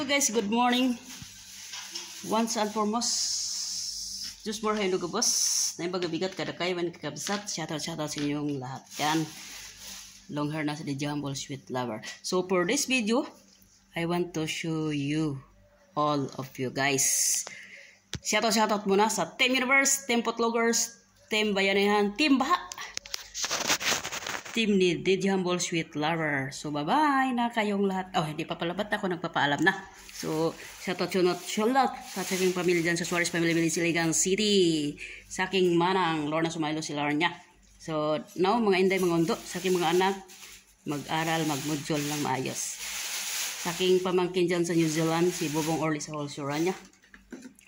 Hello guys, good morning. Once and foremost, just more hello boss. Na yung bagabigat kada kayo man kakabsat. Shout out, shout out sa inyong lahat. Yan. Long hair na sa The Jumble Sweet Lover. So for this video, I want to show you, all of you guys. Shout out, shout out muna sa Team Universe, Team Potloggers, Team Bayanihan, Team Baha. Team ni Did Humble Sweet Lover. So, bye-bye na kayong lahat. Oh, hindi pa pala. Ba't ako nagpapaalam na? So, sa Totsunot Shoutout sa aking pamilya dyan sa Suarez Family Village, Siligang City. Sa aking manang, Lorna Sumailo, si Lorna. So, now, mga inday, mga undo, sa aking mga anak, mag-aral, mag-module ng maayos. Sa aking pamangkin dyan sa New Zealand, si Bubong Orly sa Holsura niya.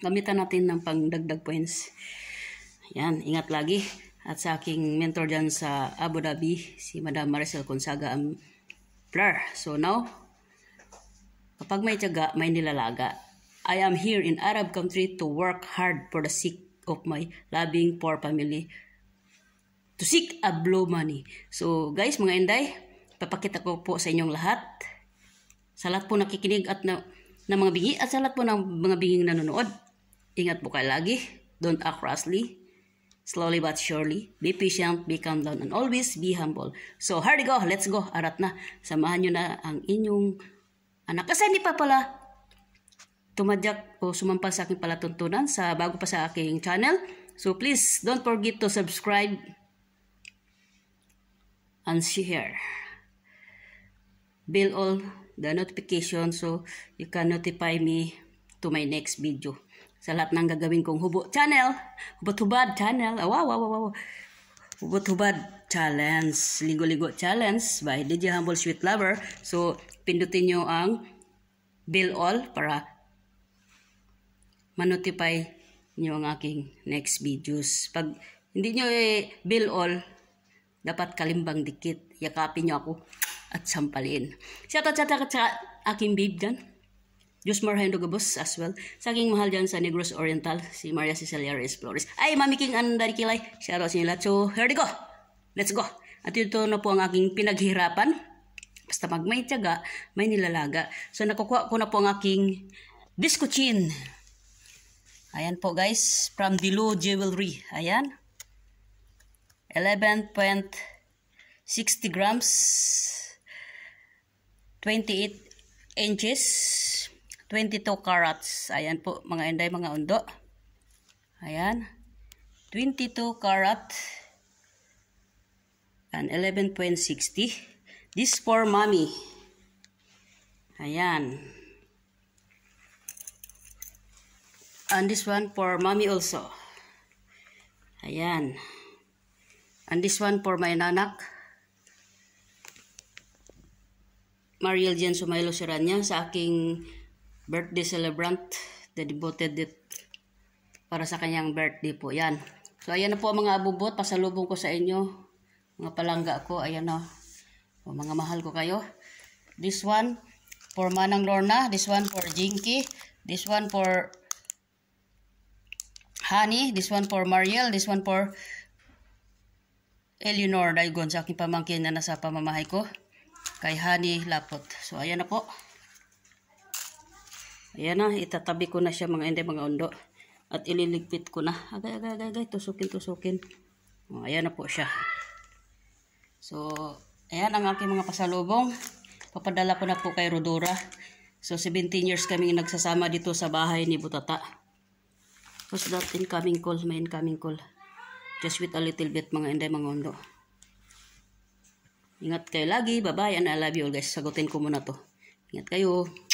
Gamitan natin ng pangdagdag points. Yan, ingat lagi at sa aking mentor dyan sa Abu Dhabi, si Madam Maricel Consaga ang Plar. So now, kapag may tiyaga, may nilalaga. I am here in Arab country to work hard for the sake of my loving poor family to seek a blow money. So guys, mga inday, papakita ko po sa inyong lahat. Sa lahat po nakikinig at na, na mga bingi at sa lahat po ng mga binging nanonood. Ingat po kayo lagi. Don't act rashly slowly but surely. Be patient, be calm down, and always be humble. So, hurry go. Let's go. Arat na. Samahan nyo na ang inyong anak. Kasi hindi pa pala tumadyak o sumampa sa aking palatuntunan sa bago pa sa aking channel. So, please don't forget to subscribe and share. Bell all the notification so you can notify me to my next video sa lahat ng gagawin kong hubo channel. Hubot-hubad channel. Oh, wow, wow, wow, wow. Hubot-hubad challenge. Ligo-ligo challenge by DJ Humble Sweet Lover. So, pindutin nyo ang bell all para manotify nyo ang aking next videos. Pag hindi nyo eh, bill all, dapat kalimbang dikit. Yakapin nyo ako at sampalin. Shout out sa aking babe dyan. Diyos Marha boss as well. Sa aking mahal dyan sa Negros Oriental, si Maria Cecilia Reyes Flores. Ay, Mami King Andari Kilay. Shout out sa inyo So, here we go. Let's go. At ito na po ang aking pinaghirapan. Basta pag may tiyaga, may nilalaga. So, nakukuha ko na po ang aking disco chin. Ayan po guys, from Dilo Jewelry. Ayan. 11.60 grams. 28 inches. 22 carats. Ayan po mga inday, mga undo. Ayan. 22 carat and 11.60. This for mommy. Ayan. And this one for mommy also. Ayan. And this one for my nanak. Mariel Jan Sumaylo Seranya sa aking birthday celebrant the devoted it para sa kanyang birthday po. Yan. So, ayan na po mga abubot. Pasalubong ko sa inyo. Mga palangga ko. Ayan na. O, mga mahal ko kayo. This one for Manang Lorna. This one for Jinky. This one for Honey. This one for Mariel. This one for Eleanor Daigon sa aking pamangkin na nasa pamamahay ko. Kay Honey Lapot. So, ayan na po. Ayan na, itatabi ko na siya mga hindi mga undo. At ililigpit ko na. Agay, agay, agay, agay. Tusukin, tusukin. O, oh, ayan na po siya. So, ayan ang aking mga pasalubong. Papadala ko na po kay Rodora. So, 17 years kami nagsasama dito sa bahay ni Butata. What's that incoming call? May incoming call. Just with a little bit mga inday mga undo. Ingat kayo lagi. Bye-bye and I love you all guys. Sagutin ko muna to. Ingat kayo.